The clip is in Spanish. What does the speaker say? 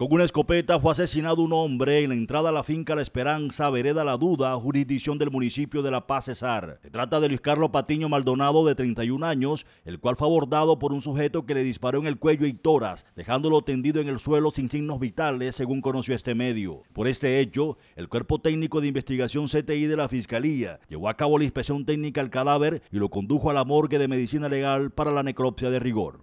Con una escopeta fue asesinado un hombre en la entrada a la finca La Esperanza, Vereda La Duda, jurisdicción del municipio de La Paz Cesar. Se trata de Luis Carlos Patiño Maldonado, de 31 años, el cual fue abordado por un sujeto que le disparó en el cuello y toras, dejándolo tendido en el suelo sin signos vitales, según conoció este medio. Por este hecho, el Cuerpo Técnico de Investigación CTI de la Fiscalía llevó a cabo la inspección técnica al cadáver y lo condujo a la morgue de medicina legal para la necropsia de rigor.